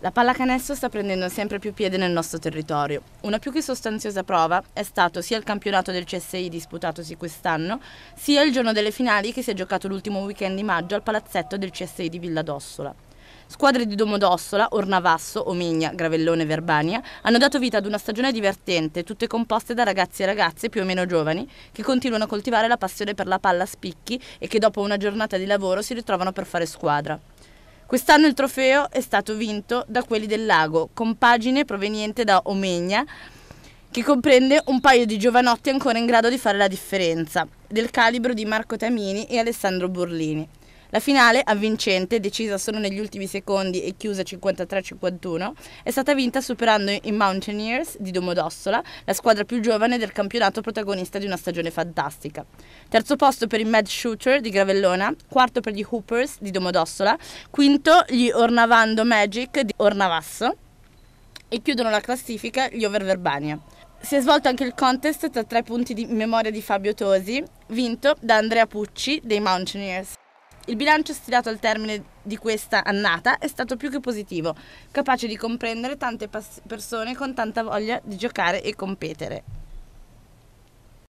La pallacanestro sta prendendo sempre più piede nel nostro territorio. Una più che sostanziosa prova è stato sia il campionato del CSI disputatosi quest'anno, sia il giorno delle finali che si è giocato l'ultimo weekend di maggio al palazzetto del CSI di Villa d'Ossola. Squadre di Domodossola, Ornavasso, Omigna, Gravellone e Verbania hanno dato vita ad una stagione divertente, tutte composte da ragazzi e ragazze più o meno giovani, che continuano a coltivare la passione per la palla a spicchi e che dopo una giornata di lavoro si ritrovano per fare squadra. Quest'anno il trofeo è stato vinto da quelli del lago, con pagine proveniente da Omegna, che comprende un paio di giovanotti ancora in grado di fare la differenza, del calibro di Marco Tamini e Alessandro Burlini. La finale, avvincente, decisa solo negli ultimi secondi e chiusa 53-51, è stata vinta superando i Mountaineers di Domodossola, la squadra più giovane del campionato protagonista di una stagione fantastica. Terzo posto per i Mad Shooter di Gravellona, quarto per gli Hoopers di Domodossola, quinto gli Ornavando Magic di Ornavasso e chiudono la classifica gli Over Verbania. Si è svolto anche il contest tra tre punti di memoria di Fabio Tosi, vinto da Andrea Pucci dei Mountaineers. Il bilancio stilato al termine di questa annata è stato più che positivo, capace di comprendere tante pas- persone con tanta voglia di giocare e competere.